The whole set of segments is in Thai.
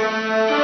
Thank you.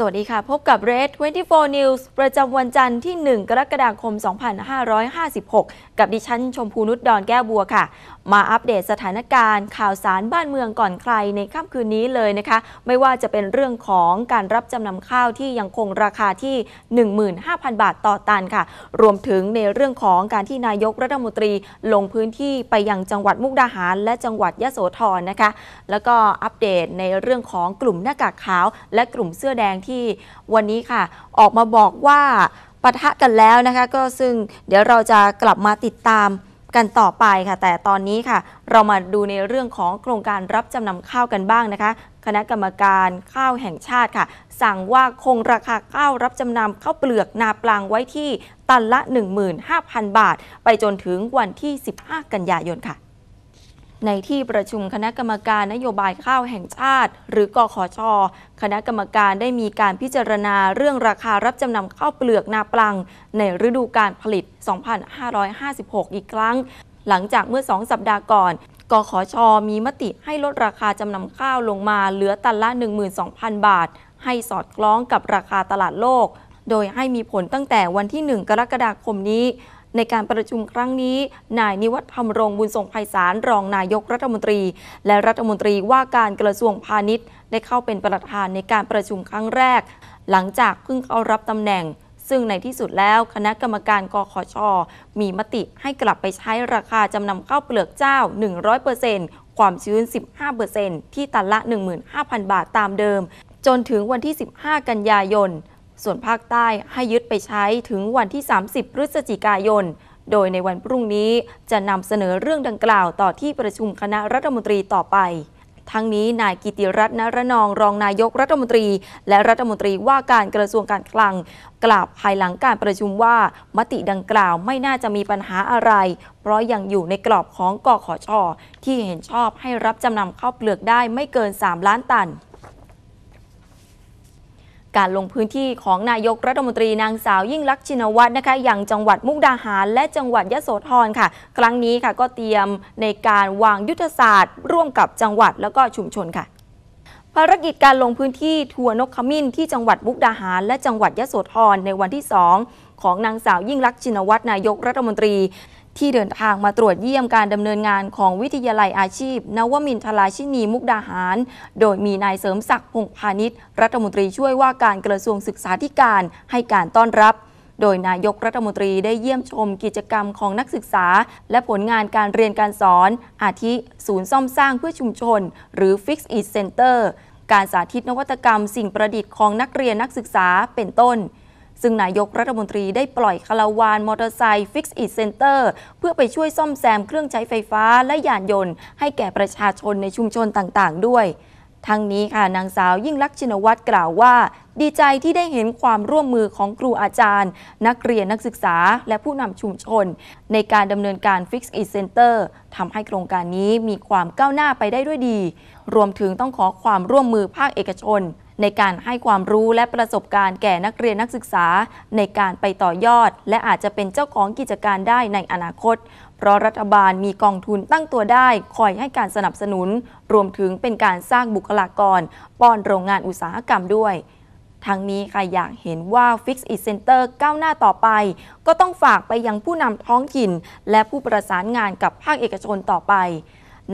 สวัสดีค่ะ พบกับ Red 24 News ประจำวันจันทร์ที่ 1 กรกฎาคม 2556 กับดิฉันชมพูนุชดอนแก้วบัวค่ะ มาอัปเดตสถานการณ์ข่าวสารบ้านเมืองก่อนใครในค่ำคืนนี้เลยนะคะ ไม่ว่าจะเป็นเรื่องของการรับจำนำข้าวที่ยังคงราคาที่ 15,000 บาทต่อตันค่ะ รวมถึงในเรื่องของการที่นายกรัฐมนตรี ลงพื้นที่ไปยังจังหวัดมุกดาหารและจังหวัดยะโสธรนะคะ แล้วก็อัปเดตในเรื่องของกลุ่มหน้ากากขาวและกลุ่มเสื้อแดงที่วันนี้ค่ะออกมาบอกว่าปะทะกันแล้วนะคะ ก็ซึ่งเดี๋ยวเราจะกลับมาติดตามกันต่อไปค่ะ แต่ตอนนี้ค่ะ เรามาดูในเรื่องของโครงการรับจำนำข้าวกันบ้างนะคะ คณะกรรมการข้าวแห่งชาติค่ะ สั่งว่าคงราคาข้าวรับจำนำข้าวเปลือกนาปลางไว้ที่ตันละ 15,000 บาท ไปจนถึงวันที่ 15 กันยายนค่ะในที่ประชุมคณะกรรมการนโยบายข้าวแห่งชาติ หรือกอขอชอคณะกรรมการได้มีการพิจารณาเรื่องราคารับจำนำข้าวเปลือกนาปลัง ในฤดูการผลิต 2556 อีกครั้ง หลังจากเมื่อ 2 สัปดาห์ก่อนกขอชอมีมติให้ลดราคาจำนำข้าวลงมาเหลือตันละ 12,000 บาท ให้สอดคล้องกับราคาตลาดโลก โดยให้มีผลตั้งแต่วันที่ 1 กรกฎาคมนี้ในการประชุมครั้งนี้นายนิวัฒน์ธรรมรงบุญส่งไพศาลรองนายกรัฐมนตรี และรัฐมนตรีว่าการกระทรวงพาณิชย์ ได้เข้าเป็นประธานในการประชุมครั้งแรก หลังจากเพิ่งเข้ารับตำแหน่ง ซึ่งในที่สุดแล้วคณะกรรมการกขชมีมติให้กลับไปใช้ราคาจำนำข้าวเปลือกเจ้า 100%ความชื้น 15%ที่ตันละ15,000บาทตามเดิม จนถึงวันที่ 15 กันยายนส่วนภาคใต้ให้ยึดไปใช้ถึงวันที่ 30 พฤศจิกายน โดยในวันพรุ่งนี้จะนำเสนอเรื่องดังกล่าวต่อที่ประชุมคณะรัฐมนตรีต่อไป ทั้งนี้นายกิติรัตน์นรนองรองนายกรัฐมนตรี และรัฐมนตรีว่าการกระทรวงการคลังกล่าวภายหลังการประชุมว่ามติดังกล่าวไม่น่าจะมีปัญหาอะไร เพราะยังอยู่ในกรอบของกอขอชอที่เห็นชอบให้รับจำนำข้าวเปลือกได้ไม่เกิน 3 ล้านตันการลงพื้นที่ของนายกรัฐมนตรี นางสาวยิ่งลักษณ์ชินวัตรนะคะอย่างจังหวัดมุกดาหาร และจังหวัดยะโสธรค่ะ ครั้งนี้ค่ะก็เตรียมในการวางยุทธศาสตร์ ร่วมกับจังหวัดแล้วก็ชุมชนค่ะ ภารกิจการลงพื้นที่ทัวร์นกขมิ้นที่จังหวัดมุกดาหาร และจังหวัดยะโสธรในวันที่ 2 ของนางสาวยิ่งลักษณ์ชินวัตร นายกรัฐมนตรีที่เดินทางมาตรวจเยี่ยมการดำเนินงานของวิทยาลัยอาชีพ นวมินทราชินีมุกดาหาร โดยมีนายเสริมศักดิ์พงพาณิชย์รัฐมนตรีช่วยว่าการกระทรวงศึกษาธิการให้การต้อนรับ โดยนายกรัฐมนตรีได้เยี่ยมชมกิจกรรมของนักศึกษาและผลงานการเรียนการสอน อาทิศูนย์ซ่อมสร้างเพื่อชุมชนหรือ Fix It Center การสาธิตนวัตกรรม สิ่งประดิษฐ์ของนักเรียนนักศึกษาเป็นต้นซึ่งนายกรัฐมนตรีได้ปล่อยคาราวานมอเตอร์ไซค์ฟิกซ์อีเซ็นเตอร์เพื่อไปช่วยซ่อมแซมเครื่องใช้ไฟฟ้าและยานยนต์ ให้แก่ประชาชนในชุมชนต่างๆ ด้วย ทั้งนี้ค่ะนางสาวยิ่งลักษณ์ชินวัตรกล่าวว่า ดีใจที่ได้เห็นความร่วมมือของครูอาจารย์ นักเรียนนักศึกษาและผู้นำชุมชน ในการดำเนินการ Fix It Center ทำให้โครงการนี้มีความก้าวหน้าไปได้ด้วยดี รวมถึงต้องขอความร่วมมือภาคเอกชนในการให้ความรู้และประสบการณ์แก่นักเรียนนักศึกษา ในการไปต่อยอด และอาจจะเป็นเจ้าของกิจการได้ในอนาคต เพราะรัฐบาลมีกองทุนตั้งตัวได้คอยให้การสนับสนุน รวมถึงเป็นการสร้างบุคลากร ป้อนโรงงานอุตสาหกรรมด้วย ทั้งนี้ค่ะอยากเห็นว่า Fix It Center ก้าวหน้าต่อไป ก็ต้องฝากไปยังผู้นำท้องถิ่น และผู้ประสานงานกับภาคเอกชนต่อไป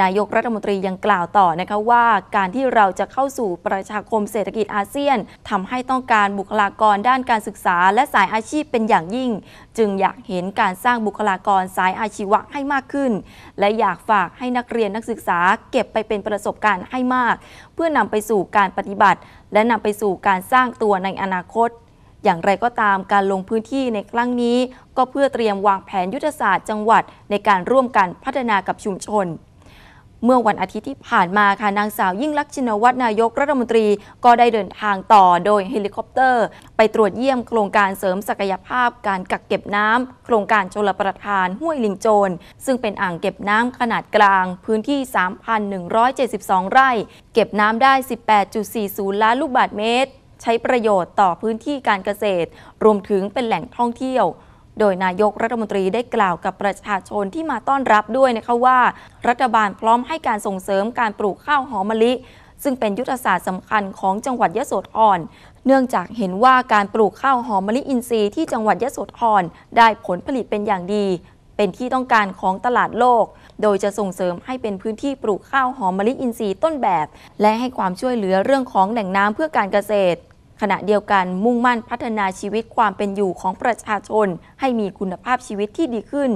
นายกรัฐมนตรียังกล่าวต่อนะคะว่า การที่เราจะเข้าสู่ประชาคมเศรษฐกิจอาเซียน ทำให้ต้องการบุคลากรด้านการศึกษาและสายอาชีพเป็นอย่างยิ่ง จึงอยากเห็นการสร้างบุคลากรสายอาชีวะให้มากขึ้น และอยากฝากให้นักเรียนนักศึกษาเก็บไปเป็นประสบการณ์ให้มาก เพื่อนำไปสู่การปฏิบัติ และนำไปสู่การสร้างตัวในอนาคต อย่างไรก็ตามการลงพื้นที่ในครั้งนี้ ก็เพื่อเตรียมวางแผนยุทธศาสตร์จังหวัดในการร่วมกันพัฒนากับชุมชนเมื่อวันอาทิตย์ที่ผ่านมาค่ะนางสาวยิ่งลักษณ์ชินวัตรนายกรัฐมนตรีก็ได้เดินทางต่อโดยเฮลิคอปเตอร์ ไปตรวจเยี่ยมโครงการเสริมศักยภาพการกักเก็บน้ำ โครงการชลประทานห้วยลิงโจน ซึ่งเป็นอ่างเก็บน้ำขนาดกลางพื้นที่ 3,172 ไร่ เก็บน้ำได้ 18.40 ล้านลูกบาศก์เมตร ใช้ประโยชน์ต่อพื้นที่การเกษตร รวมถึงเป็นแหล่งท่องเที่ยวโดยนายกรัฐมนตรีได้กล่าวกับประชาชนที่มาต้อนรับด้วยนะคะว่า รัฐบาลพร้อมให้การส่งเสริมการปลูกข้าวหอมมะลิ ซึ่งเป็นยุทธศาสตร์สำคัญของจังหวัดยะโสธรเนื่องจากเห็นว่าการปลูกข้าวหอมมะลิอินทรีย์ที่จังหวัดยะโสธรได้ผลผลิตเป็นอย่างดี เป็นที่ต้องการของตลาดโลก โดยจะส่งเสริมให้เป็นพื้นที่ปลูกข้าวหอมมะลิอินทรีย์ต้นแบบ และให้ความช่วยเหลือเรื่องของแหล่งน้ำเพื่อการเกษตรขณะเดียวกันมุ่งมั่นพัฒนาชีวิตความเป็นอยู่ของประชาชน ให้มีคุณภาพชีวิตที่ดีขึ้น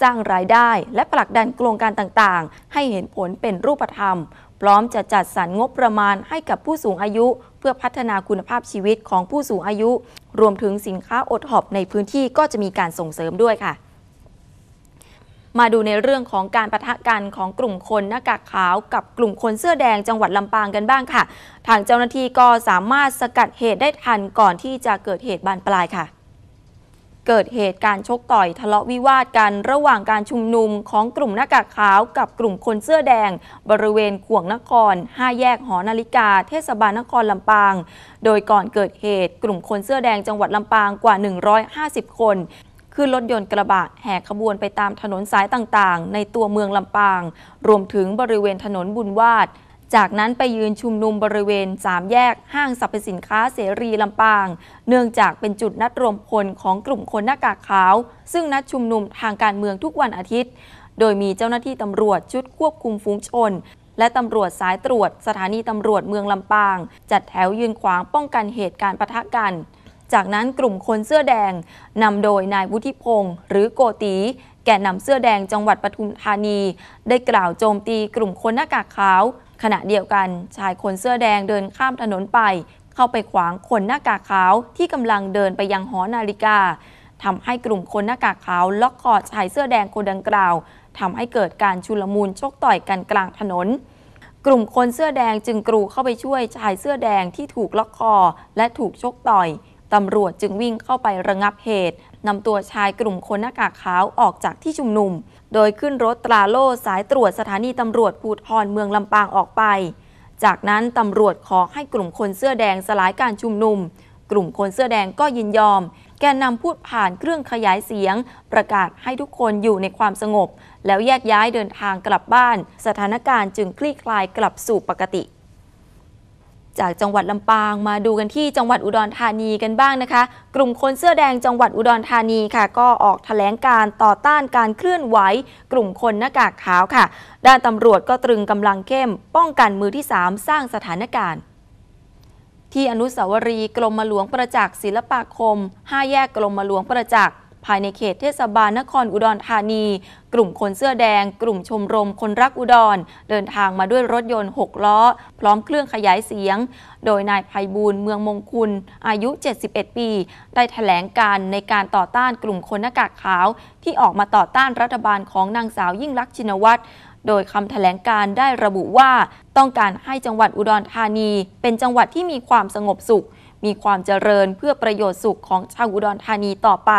สร้างรายได้และผลักดันโครงการต่างๆ ให้เห็นผลเป็นรูปธรรม พร้อมจะจัดสรรงบประมาณให้กับผู้สูงอายุ เพื่อพัฒนาคุณภาพชีวิตของผู้สูงอายุ รวมถึงสินค้าอดหอบในพื้นที่ก็จะมีการส่งเสริมด้วยค่ะมาดูในเรื่องของการประทะกันของกลุ่มคน หน้ากากขาวกับกลุ่มคนเสื้อแดงจังหวัดลำปางกันบ้างค่ะ ทางเจ้าหน้าที่ก็สามารถสกัดเหตุได้ทันก่อนที่จะเกิดเหตุบานปลายค่ะ เกิดเหตุการชกต่อยทะเลาะวิวาทกันระหว่างการชุมนุมของกลุ่มหน้ากากขาว กับกลุ่มคนเสื้อแดง บริเวณขวงนคร 5 แยกหอนาฬิกา เทศบาลนครลำปาง โดยก่อนเกิดเหตุกลุ่มคนเสื้อแดงจังหวัดลำปางกว่า 150 คนขึ้นรถยนต์กระบะ แห่ขบวนไปตามถนนสายต่างๆ ในตัวเมืองลำปาง รวมถึงบริเวณถนนบุญวาดจากนั้นไปยืนชุมนุมบริเวณ3แยกห้างสรรพสินค้าเสรีลำปาง เนื่องจากเป็นจุดนัดรวมพลของกลุ่มคนหน้ากากขาว ซึ่งนัดชุมนุมทางการเมืองทุกวันอาทิตย์ โดยมีเจ้าหน้าที่ตำรวจชุดควบคุมฝูงชน และตำรวจสายตรวจสถานีตำรวจเมืองลำปาง จัดแถวยืนขวางป้องกันเหตุการณ์ปะทะกันจากนั้นกลุ่มคนเสื้อแดงนำโดยนายวุฒิพงศ์หรือโกตีแก่นำเสื้อแดงจังหวัดปทุมธานี ได้กล่าวโจมตีกลุ่มคนหน้ากากขาว ขณะเดียวกันชายคนเสื้อแดงเดินข้ามถนนไป เข้าไปขวางคนหน้ากากขาวที่กำลังเดินไปยังหอนาฬิกาทำให้กลุ่มคนหน้ากากขาวล็อกคอชายเสื้อแดงคนดังกล่าวทำให้เกิดการชุลมุนชกต่อยกันกลางถนน กลุ่มคนเสื้อแดงจึงกรูเข้าไปช่วยชายเสื้อแดงที่ถูกล็อกคอและถูกชกต่อยตำรวจจึงวิ่งเข้าไประงับเหตุนำตัวชายกลุ่มคนหน้ากากขาวออกจากที่ชุมนุมโดยขึ้นรถตราโล่สายตรวจสถานีตำรวจภูธรเมืองลำปางออกไป จากนั้นตำรวจขอให้กลุ่มคนเสื้อแดงสลายการชุมนุม กลุ่มคนเสื้อแดงก็ยินยอม แกนนำพูดผ่านเครื่องขยายเสียง ประกาศให้ทุกคนอยู่ในความสงบ แล้วแยกย้ายเดินทางกลับบ้าน สถานการณ์จึงคลี่คลายกลับสู่ปกติจากจังหวัดลำปางมาดูกันที่จังหวัดอุดรธานีกันบ้างนะคะ กลุ่มคนเสื้อแดงจังหวัดอุดรธานีค่ะ ก็ออกถแถลงการต่อต้านการเคลื่อนไหวกลุ่มคนหน้ากากขาวค่ะ ด้านตำรวจก็ตรึงกำลังเข้ม ป้องกันมือที่ 3 สร้างสถานการณ์ ที่อนุสาวรีย์กรมหลวงประจักษ์ศิลปาคม 5 แยกกรมหลวงประจักษ์ภายในเขตเทศบาลนครอุดรธานี กลุ่มคนเสื้อแดง กลุ่มชมรมคนรักอุดร เดินทางมาด้วยรถยนต์ 6 ล้อ พร้อมเครื่องขยายเสียง โดยนายภัยบูลเมืองมงคุลอายุ 71 ปี ได้ถแถลงการในการต่อต้านกลุ่มคนหน้ากากขาว ที่ออกมาต่อต้านรัฐบาลของนางสาวยิ่งลักษณ์ชินวัตร โดยคำถแถลงการได้ระบุว่า ต้องการให้จังหวัดอุดรธานี เป็นจังหวัดที่มีความสงบสุข มีความเจริญเพื่อประโยชน์สุขของชาวอุดรธานีต่อไป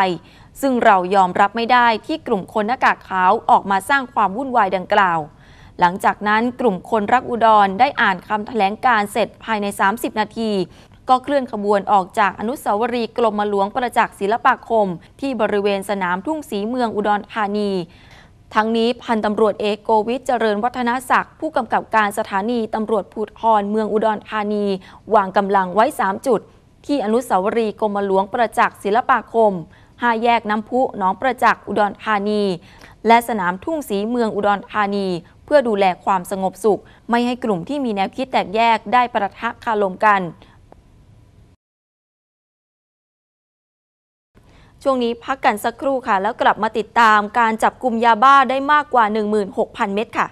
ซึ่งเรายอมรับไม่ได้ที่กลุ่มคนหน้ากากขาวออกมาสร้างความวุ่นวายดังกล่าว หลังจากนั้นกลุ่มคนรักอุดรได้อ่านคำแถลงการเสร็จภายใน 30 นาที ก็เคลื่อนขบวนออกจากอนุสาวรีย์กรมหลวงประจักษ์ศิลปาคม ที่บริเวณสนามทุ่งสีเมืองอุดรธานี ทั้งนี้พันตำรวจเอกโกวิทเจริญวัฒนศักดิ์ผู้กำกับการสถานีตำรวจภูธรเมืองอุดรธานีวางกำลังไว้3จุดที่อนุสาวรีย์กรมหลวงประจักษ์ศิลปาคม5แยกน้ำพุหนองประจักษ์ อุดรธานี และสนามทุ่งสีเมืองอุดรธานี เพื่อดูแลความสงบสุข ไม่ให้กลุ่มที่มีแนวคิดแตกแยกได้ประทะคารมกัน ช่วงนี้พักกันสักครู่ค่ะแล้วกลับมาติดตามการจับกลุ่มยาบ้าได้มากกว่า 16,000 เม็ดค่ะ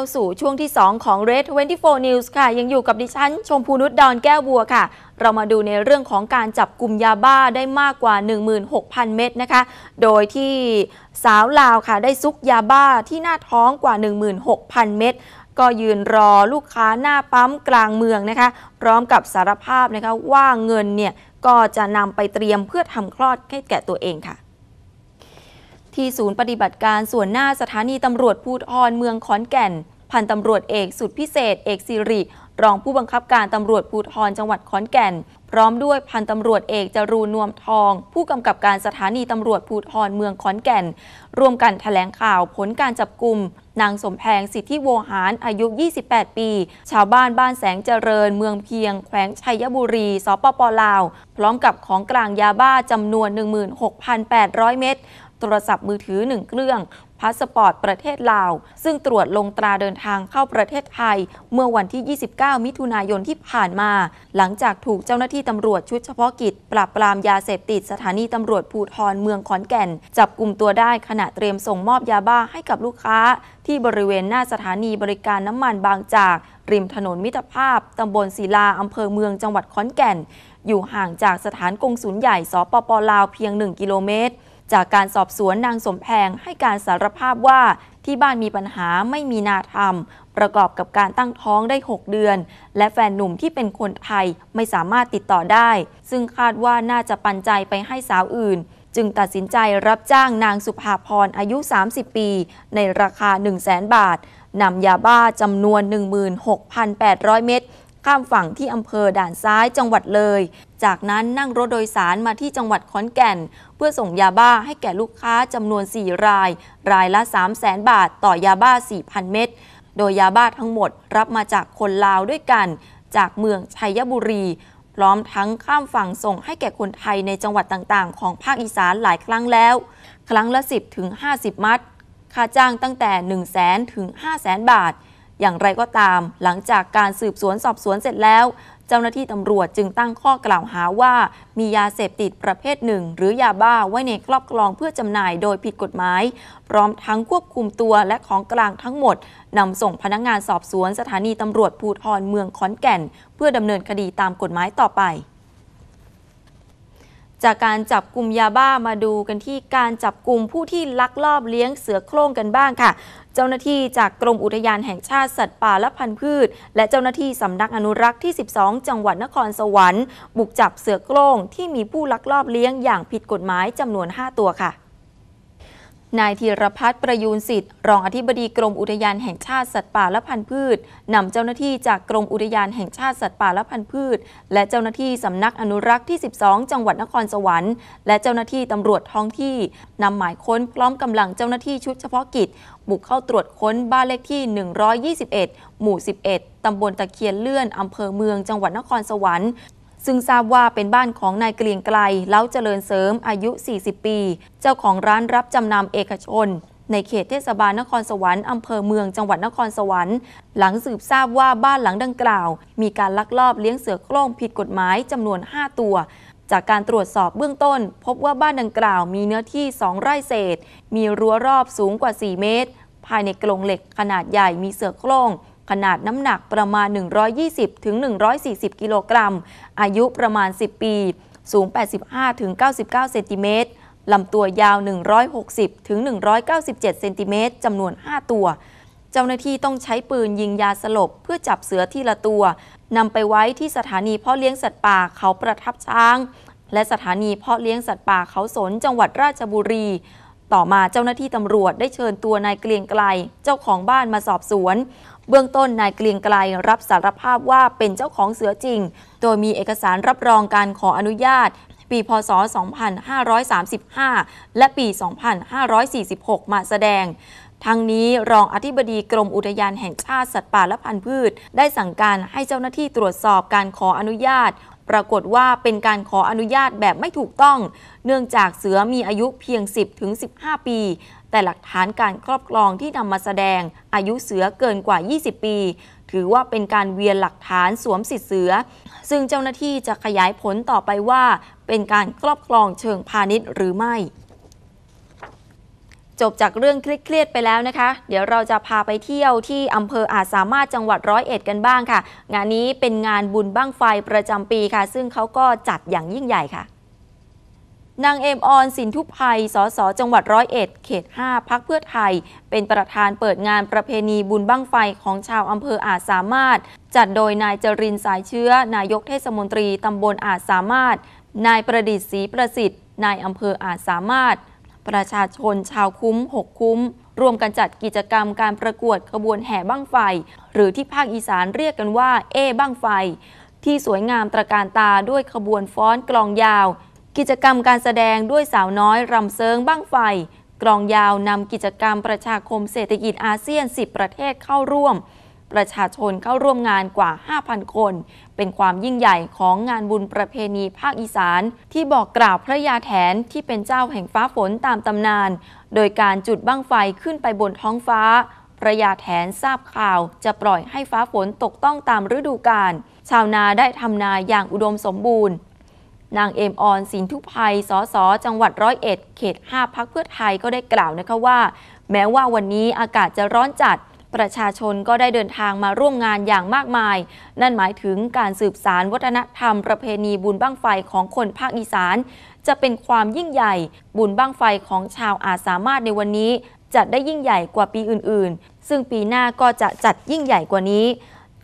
เข้าสู่ช่วงที่ 2 ของ Red 24 News ค่ะ ยังอยู่กับดิฉันชมพูนุชดอนแก้วบัวค่ะ เรามาดูในเรื่องของการจับกลุ่มยาบ้าได้มากกว่า 16,000 เม็ดนะคะ โดยที่สาวลาวค่ะได้ซุกยาบ้าที่หน้าท้องกว่า 16,000 เม็ด ก็ยืนรอลูกค้าหน้าปั๊มกลางเมืองนะคะ พร้อมกับสารภาพนะคะว่าเงินเนี่ยก็จะนำไปเตรียมเพื่อทำคลอดให้แก่ตัวเองค่ะที่ศูนย์ปฏิบัติการส่วนหน้าสถานีตำรวจภูธรเมืองขอนแก่น พันตำรวจเอกสุดพิเศษเอกสิริ รองผู้บังคับการตำรวจภูธรจังหวัดขอนแก่น พร้อมด้วยพันตำรวจเอกจรูนวมทอง ผู้กำกับการสถานีตำรวจภูธรเมืองขอนแก่น ร่วมกันถแถลงข่าวผลการจับกลุ่มนางสมแพงสิทธิวหาร อายุ 28 ปี ชาวบ้านบ้านแสงเจริญเมืองเพียง แขวงชัยบุรีสปปลาวพร้อมกับของกลางยาบ้าจำนวน 16,800 เม็ดโทรศัพท์มือถือ1เครื่อง พาสปอร์ตประเทศลาว ซึ่งตรวจลงตราเดินทางเข้าประเทศไทย เมื่อวันที่ 29 มิถุนายนที่ผ่านมา หลังจากถูกเจ้าหน้าที่ตำรวจชุดเฉพาะกิจ ปราบปรามยาเสพติดสถานีตำรวจภูทรเมืองขอนแก่น จับกลุ่มตัวได้ขณะเตรียมส่งมอบยาบ้าให้กับลูกค้า ที่บริเวณหน้าสถานีบริการน้ำมันบางจาก ริมถนนมิตรภาพตำบลศิลาอำเภอเมืองจังหวัดขอนแก่น อยู่ห่างจากสถานกงศูนย์ใหญ่สปปลาวเพียง 1 กิโลเมตรจากการสอบสวนนางสมแพงให้การสารภาพว่าที่บ้านมีปัญหาไม่มีนาทำ ประกอบกับการตั้งท้องได้ 6 เดือน และแฟนหนุ่มที่เป็นคนไทยไม่สามารถติดต่อได้ ซึ่งคาดว่าน่าจะปันใจไปให้สาวอื่น จึงตัดสินใจรับจ้างนางสุภาพรอายุ 30 ปี ในราคา 1 0 0 0 0แบาท นำยาบ้าจำนวน 16,800 เม็ดข้ามฝั่งที่อำเภอด่านซ้ายจังหวัดเลยจากนั้นนั่งรถโดยสารมาที่จังหวัดขอนแก่นเพื่อส่งยาบ้าให้แก่ลูกค้าจำนวน 4 ราย รายละ3 0 0 0 0 0 บาทต่อยาบ้า 4,000 เม็ดโดยยาบ้าทั้งหมดรับมาจากคนลาวด้วยกัน จากเมืองชัยบุรี พร้อมทั้งข้ามฝั่งส่งให้แก่คนไทยในจังหวัดต่างๆ ของภาคอีสานหลายครั้งแล้ว ครั้งละ 10 ถึง 50 มัดค่าจ้างตั้งแต่ 1 0 0 0 0 0ถึง5 0 0 0 0 0 บาท อย่างไรก็ตาม หลังจากการสืบสวนสอบสวนเสร็จแล้วเจ้าหน้าที่ตำรวจจึงตั้งข้อกล่าวหาว่า มียาเสพติดประเภทหนึ่งหรือยาบ้าไว้ในครอบครองเพื่อจำหน่ายโดยผิดกฎหมายพร้อมทั้งควบคุมตัวและของกลางทั้งหมดนำส่งพนักงงานสอบสวนสถานีตำรวจภูทรเมืองขอนแก่น เพื่อดำเนินคดีตามกฎหมายต่อไปจากการจับกลุ่มยาบ้ามาดูกันที่การจับกลุ่มผู้ที่ลักลอบเลี้ยงเสือโคร่งกันบ้างค่ะ เจ้าหน้าที่จากกรมอุทยานแห่งชาติสัตว์ป่าและพันธุ์พืช และเจ้าหน้าที่สำนักอนุรักษ์ที่ 12 จังหวัดนครสวรรค์บุกจับเสือโคร่งที่มีผู้ลักลอบเลี้ยงอย่างผิดกฎหมายจำนวน 5 ตัวค่ะนายธีรพัฒน์ประยูนสิทธิ์รองอธิบดีกรมอุทยานแห่งชาติสัตว์ป่าและพันธุ์พืชนำเจ้าหน้าที่จากกรมอุทยานแห่งชาติสัตว์ป่าและพันธุ์พืช และเจ้าหน้าที่สำนักอนุรักษ์ที่ 12 จังหวัดนครสวรรค์และเจ้าหน้าที่ตำรวจท้องที่นำหมายค้นพร้อมกำลังเจ้าหน้าที่ชุดเฉพาะกิจบุกเข้าตรวจค้นบ้านเลขที่ 121หมู่ 11ตำบลตะเคียนเลื่อนอำเภอเมืองจังหวัดนครสวรรค์ซึ่งทราบว่าเป็นบ้านของนายเกลียงไกลเล้าเจริญเสริมอายุ 40 ปี เจ้าของร้านรับจำนำเอกชน ในเขตเทศบาลนครสวรรค์อำเภอเมืองจังหวัดนครสวรรค์ หลังสืบทราบว่าบ้านหลังดังกล่าว มีการลักลอบเลี้ยงเสือโคร่งผิดกฎหมายจำนวน 5 ตัว จากการตรวจสอบเบื้องต้น พบว่าบ้านดังกล่าวมีเนื้อที่ 2 ไร่เศษ มีรั้วรอบสูงกว่า 4 เมตร ภายในกรงเหล็กขนาดใหญ่มีเสือโคร่งขนาดน้ำหนักประมาณ 120-140 กิโลกรัม อายุประมาณ 10 ปี สูง 85-99เซนติเมตร ลำตัวยาว 160-197เซนติเมตร จำนวน 5 ตัว เจ้าหน้าที่ต้องใช้ปืนยิงยาสลบ เพื่อจับเสือทีละตัว นำไปไว้ที่สถานีเพาะเลี้ยงสัตว์ป่า เขาประทับช้าง และสถานีเพาะเลี้ยงสัตว์ป่าเขาสนจังหวัดราชบุรี ต่อมาเจ้าหน้าที่ตำรวจได้เชิญตัวนายเกลียงไกลเจ้าของบ้านมาสอบสวนเบื้องต้นนายเกรียงไกลรับสารภาพว่าเป็นเจ้าของเสือจริง โดยมีเอกสารรับรองการขออนุญาต ปีพศ 2535 และปี 2546 มาแสดง ทั้งนี้รองอธิบดีกรมอุทยานแห่งชาติสัตว์ป่าและพันธุ์พืชได้สั่งการให้เจ้าหน้าที่ตรวจสอบการขออนุญาตปรากฏว่าเป็นการขออนุญาตแบบไม่ถูกต้อง เนื่องจากเสือมีอายุเพียง 10-15 ปี แต่หลักฐานการครอบครองที่นำมาแสดงอายุเสือเกินกว่า 20 ปี ถือว่าเป็นการเวียนหลักฐานสวมสิทธิเสือ ซึ่งเจ้าหน้าที่จะขยายผลต่อไปว่า เป็นการครอบครองเชิงพาณิชย์หรือไม่จบจากเรื่องเครียดไปแล้วนะคะ เดี๋ยวเราจะพาไปเที่ยวที่อำเภออาจสามารถ จังหวัดร้อยเอ็ดกันบ้างค่ะ งานนี้เป็นงานบุญบ้างไฟประจำปีค่ะ ซึ่งเขาก็จัดอย่างยิ่งใหญ่ค่ะนางเอมออน สินทุพัยสส จังหวัดร้อยเอ็ดเขต 5พักเพื่อไทย เป็นประธานเปิดงานประเพณีบุญบ้างไฟของชาวอำเภออาจสามารถ จัดโดยนายจรินสายเชื้อ นายกเทศมนตรีตำบลอาจสามารถนายประดิษฐ์ศรีประสิทธิ์นายอำเภออาจสามารถประชาชนชาวคุ้ม6คุ้มรวมกันจัดกิจกรรมการประกวดขบวนแห่บั้งไฟ หรือที่ภาคอีสานเรียกกันว่าเอบั้งไฟ ที่สวยงามตระการตาด้วยขบวนฟ้อนกลองยาว กิจกรรมการแสดงด้วยสาวน้อยรำเซิงบั้งไฟ กลองยาวนำกิจกรรมประชาคมเศรษฐกิจอาเซียน 10 ประเทศเข้าร่วมประชาชนเข้าร่วมงานกว่า 5,000 คน เป็นความยิ่งใหญ่ของงานบุญประเพณีภาคอีสาน ที่บอกกล่าวพระยาแถน ที่เป็นเจ้าแห่งฟ้าฝนตามตำนาน โดยการจุดบั้งไฟขึ้นไปบนท้องฟ้า พระยาแถนทราบข่าว จะปล่อยให้ฟ้าฝนตกต้องตามฤดูกาล ชาวนาได้ทำนาอย่างอุดมสมบูรณ์ นางเอมออนสินทุภัยสอสอจังหวัดร้อยเอ็ดเขต5พักเพื่อไทยก็ได้กล่าวนะคะว่า แม้ว่าวันนี้อากาศจะร้อนจัดประชาชนก็ได้เดินทางมาร่วมงานอย่างมากมาย นั่นหมายถึงการสืบสารวัฒนธรรมประเพณีบุญบั้งไฟของคนภาคอีสาน จะเป็นความยิ่งใหญ่ บุญบั้งไฟของชาวอาสามารถในวันนี้จัดได้ยิ่งใหญ่กว่าปีอื่นๆ ซึ่งปีหน้าก็จะจัดยิ่งใหญ่กว่านี้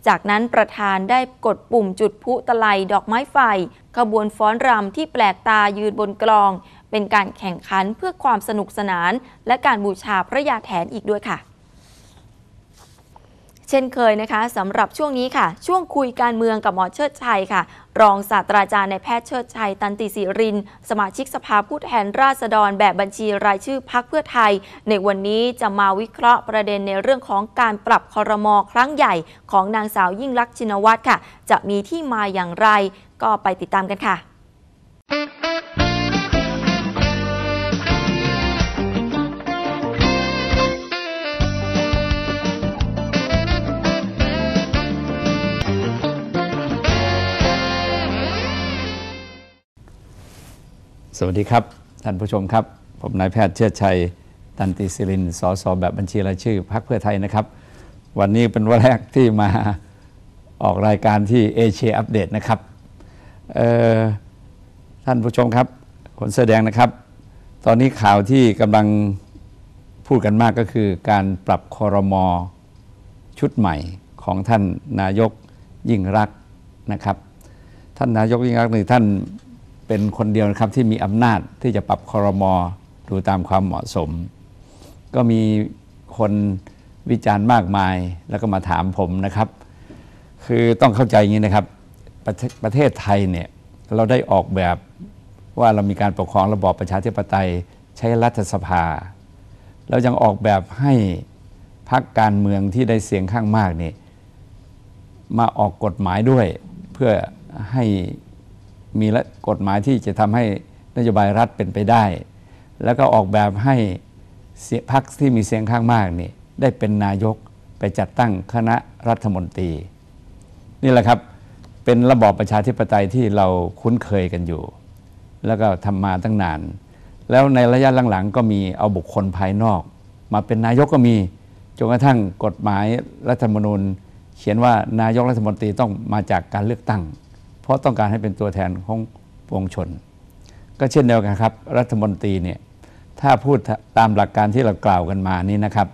จากนั้นประธานได้กดปุ่มจุดพุตะไลดอกไม้ไฟขบวนฟ้อนรำที่แปลกตายืนบนกลอง เป็นการแข่งขันเพื่อความสนุกสนาน และการบูชาพระยาแถนอีกด้วยค่ะเช่นเคยนะคะสำหรับช่วงนี้ค่ะ ช่วงคุยการเมืองกับหมอเชิดชัยค่ะ รองศาสตราจารย์ในแพทย์เชิดชัย ตันติศิริน สมาชิกสภาผู้แทนราษฎรแบบบัญชีรายชื่อพักเพื่อไทย ในวันนี้จะมาวิเคราะห์ประเด็นในเรื่องของการปรับคอรมอครั้งใหญ่ ของนางสาวยิ่งลักษณ์ชินวัตรค่ะ จะมีที่มาอย่างไร ก็ไปติดตามกันค่ะสวัสดีครับ ท่านผู้ชมครับ ผมนายแพทย์เชิดชัยตันติศิรินสอสอแบบบัญชีรายชื่อพักเพื่อไทยนะครับ วันนี้เป็นวันแรกที่มาออกรายการที่เอเชียอัปเดตนะครับท่านผู้ชมครับคนแสดงนะครับ ตอนนี้ข่าวที่กำลังพูดกันมากก็คือการปรับคอรมอชุดใหม่ของท่านนายกยิ่งรักนะครับ ท่านนายกยิ่งรักหนื่ท่านเป็นคนเดียวนะครับที่มีอำนาจที่จะปรับคอรมอดูตามความเหมาะสม ก็มีคนวิจารณ์มากมายแล้วก็มาถามผมนะครับ คือต้องเข้าใจอย่างนี้นะครับ ประประเทศไทยเนี่ยเราได้ออกแบบว่าเรามีการปกครองระบอบประชาธิปไตยใช้รัฐสภา เรายังออกแบบให้พรรคการเมืองที่ได้เสียงข้างมากนี่ มาออกกฎหมายด้วยเพื่อให้มีกฎหมายที่จะทำให้นโยบายรัฐเป็นไปได้ แล้วก็ออกแบบให้พรรคที่มีเสียงข้างมากนี่ได้เป็นนายกไปจัดตั้งคณะรัฐมนตรีนี่แหละครับเป็นระบอบประชาธิปไตยที่เราคุ้นเคยกันอยู่ แล้วก็ทำมาตั้งนานแล้วในระยะหลังๆก็มีเอาบุคคลภายนอก มาเป็นนายกก็มีจนกระทั่งกฎหมายรัฐธรรมนูญ เขียนว่านายกรัฐมนตรีต้องมาจากการเลือกตั้งเพราะต้องการให้เป็นตัวแทนของปวงชน ก็เช่นเดียวกันครับ รัฐมนตรีเนี่ย ถ้าพูดตามหลักการที่เรากล่าวกันมานี้นะครับ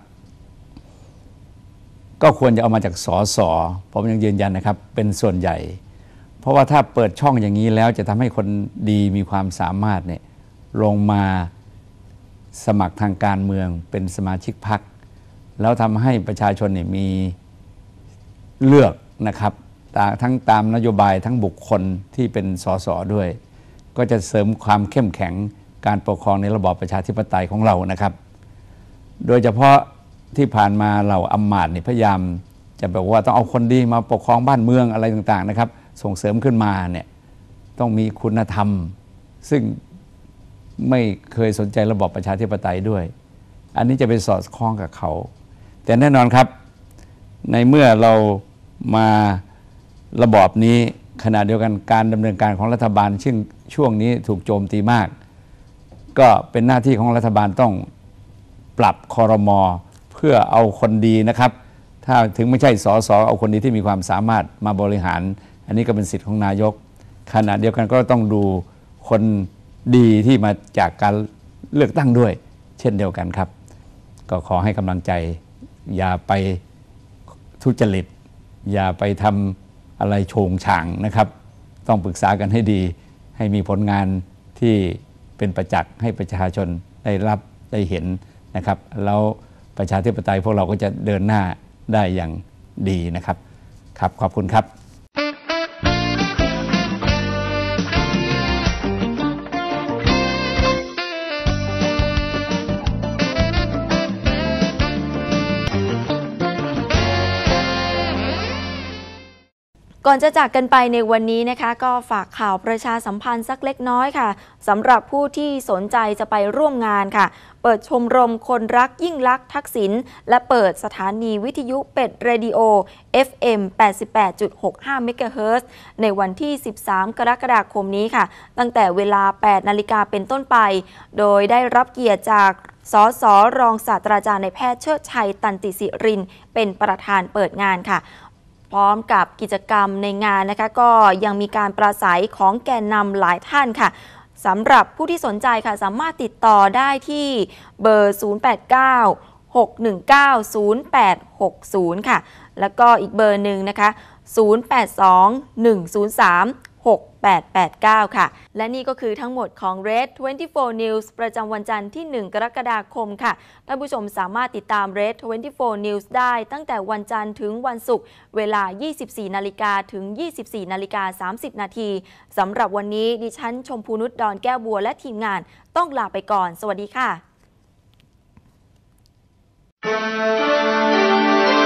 ก็ควรจะเอามาจากสอสอผมยังยืนยันนะครับ เป็นส่วนใหญ่ เพราะว่าถ้าเปิดช่องอย่างนี้แล้วจะทำให้คนดีมีความสามารถเนี่ยลงมาสมัครทางการเมืองเป็นสมาชิกพรรคแล้วทำให้ประชาชนเนี่ยมีเลือกนะครับทั้งตามนโยบายทั้งบุคคลที่เป็นสสด้วย ก็จะเสริมความเข้มแข็งการปกครองในระบอบประชาธิปไตยของเรานะครับ โดยเฉพาะที่ผ่านมาเราอำมาตย์นี่พยายาม จะบอกว่าต้องเอาคนดีมาปกครองบ้านเมืองอะไรต่าง ๆนะครับ ส่งเสริมขึ้นมาเนี่ยต้องมีคุณธรรม ซึ่งไม่เคยสนใจระบอบประชาธิปไตยด้วย อันนี้จะไปสอดคล้องกับเขา แต่แน่นอนครับ ในเมื่อเรามาระบอบนี้ขณะเดียวกันการดำเนินการของรัฐบาลซึ่งช่วงนี้ถูกโจมตีมาก ก็เป็นหน้าที่ของรัฐบาลต้องปรับคอรมอเพื่อเอาคนดีนะครับ ถ้าถึงไม่ใช่สอสอเอาคนดีที่มีความสามารถมาบริหาร อันนี้ก็เป็นสิทธิ์ของนายก ขณะเดียวกันก็ต้องดูคนดีที่มาจากการเลือกตั้งด้วย เช่นเดียวกันครับ ก็ขอให้กำลังใจ อย่าไปทุจริต อย่าไปทำอะไรโฉงฉางนะครับ ต้องปรึกษากันให้ดี ให้มีผลงานที่เป็นประจักษ์ให้ประชาชนได้รับได้เห็นนะครับ แล้วประชาธิปไตยพวกเราก็จะเดินหน้าได้อย่างดีนะครับครับขอบคุณครับก่อนจะจากกันไปในวันนี้นะคะก็ฝากข่าวประชาสัมพันธ์สักเล็กน้อยค่ะสำหรับผู้ที่สนใจจะไปร่วมงานค่ะ เปิดชมรมคนรักยิ่งรักทักษิณและเปิดสถานีวิทยุเป็ดเรดิโอ FM 88.65 m h ์ในวันที่ 13 กรกฎาคมนี้ค่ะ ตั้งแต่เวลา 8 นาฬิกาเป็นต้นไป โดยได้รับเกียรติจากสสรองศาสตราจารย์ในแพทย์เชิดชัยตันติสิรินเป็นประธานเปิดงานค่ะพร้อมกับกิจกรรมในงานนะคะ ก็ยังมีการประสัยของแกนนำหลายท่านค่ะสำหรับผู้ที่สนใจค่ะ สามารถติดต่อได้ที่เบอร์ 089 619-0860 ค่ะ แล้วก็อีกเบอร์หนึ่งนะคะ 082 103 6889 ค่ะ และนี่ก็คือทั้งหมดของ Red 24 News ประจำวันจันทร์ที่ 1 กรกฎาคมค่ะท่านผู้ชมสามารถติดตาม Red 24 News ได้ตั้งแต่วันจันทร์ถึงวันศุกร์เวลา 24นาฬิกาถึง 24นาฬิกา30นาทีสำหรับวันนี้ดิฉันชมพูนุชดอนแก้วบัวและทีมงานต้องลาไปก่อน สวัสดีค่ะ